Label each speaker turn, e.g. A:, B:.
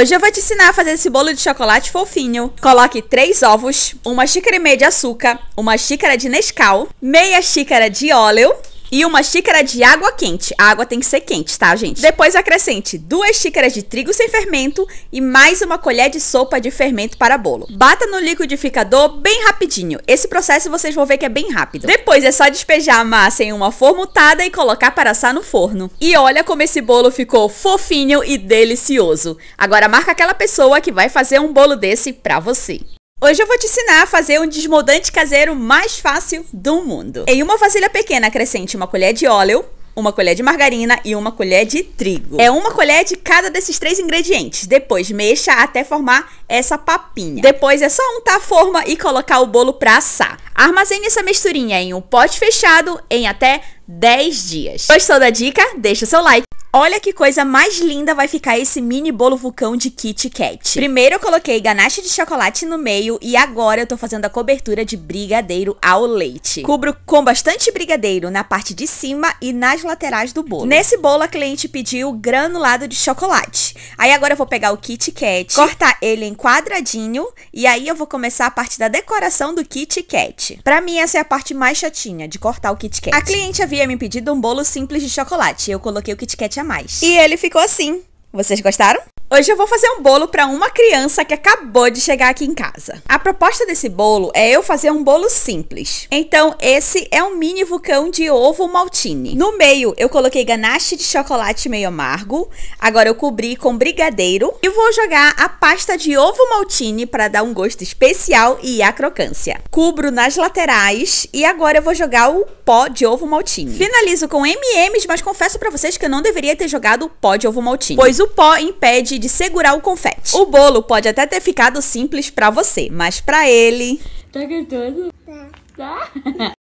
A: Hoje eu vou te ensinar a fazer esse bolo de chocolate fofinho. Coloque 3 ovos, uma xícara e meia de açúcar, uma xícara de Nescau, meia xícara de óleo, e uma xícara de água quente. A água tem que ser quente, tá, gente? Depois acrescente duas xícaras de trigo sem fermento e mais uma colher de sopa de fermento para bolo. Bata no liquidificador bem rapidinho. Esse processo vocês vão ver que é bem rápido. Depois é só despejar a massa em uma formutada e colocar para assar no forno. E olha como esse bolo ficou fofinho e delicioso. Agora marca aquela pessoa que vai fazer um bolo desse para você. Hoje eu vou te ensinar a fazer um desmoldante caseiro mais fácil do mundo. Em uma vasilha pequena, acrescente uma colher de óleo, uma colher de margarina e uma colher de trigo. É uma colher de cada desses três ingredientes. Depois mexa até formar essa papinha. Depois é só untar a forma e colocar o bolo para assar. Armazene essa misturinha em um pote fechado em até 10 dias. Gostou da dica? Deixa seu like Olha que coisa mais linda vai ficar esse mini bolo vulcão de Kit Kat. Primeiro eu coloquei ganache de chocolate no meio e agora eu tô fazendo a cobertura de brigadeiro ao leite. Cubro com bastante brigadeiro na parte de cima e nas laterais do bolo. Nesse bolo a cliente pediu granulado de chocolate. Aí agora eu vou pegar o Kit Kat, cortar ele em quadradinho e aí eu vou começar a parte da decoração do Kit Kat. Pra mim essa é a parte mais chatinha, de cortar o Kit Kat. A cliente havia me pedido um bolo simples de chocolate. Eu coloquei o Kit Kat mais. E ele ficou assim. Vocês gostaram? Hoje eu vou fazer um bolo para uma criança que acabou de chegar aqui em casa. A proposta desse bolo é eu fazer um bolo simples. Então, esse é um mini vulcão de ovo maltine. No meio, eu coloquei ganache de chocolate meio amargo. Agora eu cobri com brigadeiro e vou jogar a pasta de ovo maltine para dar um gosto especial e a crocância. Cubro nas laterais e agora eu vou jogar o pó de ovo maltine. Finalizo com M&M's, mas confesso para vocês que eu não deveria ter jogado o pó de ovo maltine, pois o pó impede de segurar o confete. O bolo pode até ter ficado simples para você, mas para ele. Tá gostoso? Tá. Tá?